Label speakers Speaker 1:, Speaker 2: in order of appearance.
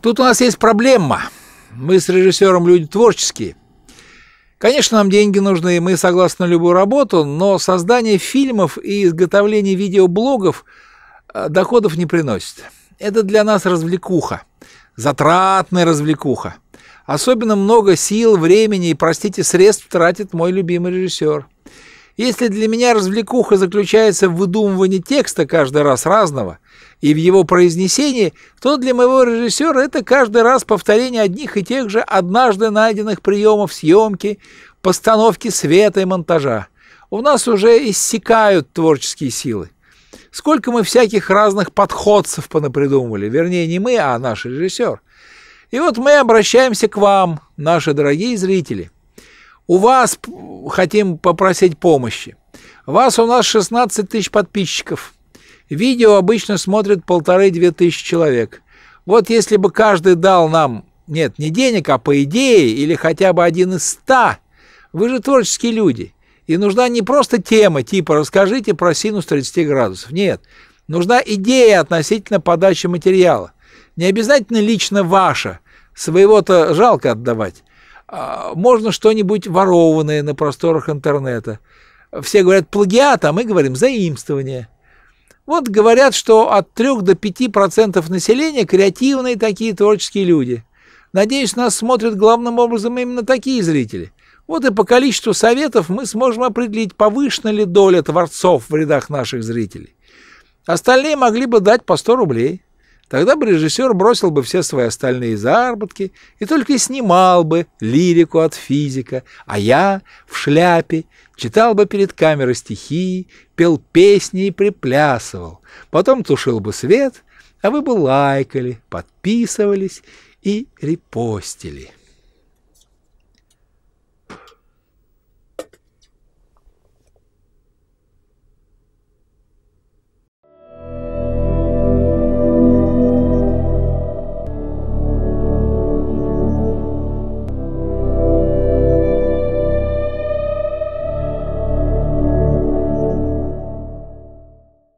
Speaker 1: Тут у нас есть проблема. Мы с режиссером люди творческие. Конечно, нам деньги нужны, мы согласны на любую работу, но создание фильмов и изготовление видеоблогов э, доходов не приносит. Это для нас развлекуха, затратная развлекуха. Особенно много сил, времени и, простите, средств тратит мой любимый режиссер – если для меня развлекуха заключается в выдумывании текста каждый раз разного и в его произнесении, то для моего режиссера это каждый раз повторение одних и тех же однажды найденных приемов съемки, постановки света и монтажа. У нас уже иссякают творческие силы. Сколько мы всяких разных подходцев понапридумывали, вернее не мы, а наш режиссер. И вот мы обращаемся к вам, наши дорогие зрители – у вас хотим попросить помощи. Вас у нас 16 тысяч подписчиков. Видео обычно смотрят полторы-две тысячи человек. Вот если бы каждый дал нам, нет, не денег, а по идее, или хотя бы один из ста, вы же творческие люди. И нужна не просто тема, типа «расскажите про синус 30 градусов». Нет, нужна идея относительно подачи материала. Не обязательно лично ваша, своего-то жалко отдавать. А, можно что-нибудь ворованное на просторах интернета. Все говорят плагиат, а мы говорим заимствование. Вот говорят, что от 3 до 5% населения креативные такие творческие люди. Надеюсь, нас смотрят главным образом именно такие зрители. Вот и по количеству советов мы сможем определить, повышена ли доля творцов в рядах наших зрителей. Остальные могли бы дать по 100 рублей. Тогда бы режиссер бросил бы все свои остальные заработки и только и снимал бы лирику от физика, а я в шляпе читал бы перед камерой стихи, пел песни и приплясывал. Потом тушил бы свет, а вы бы лайкали, подписывались и репостили.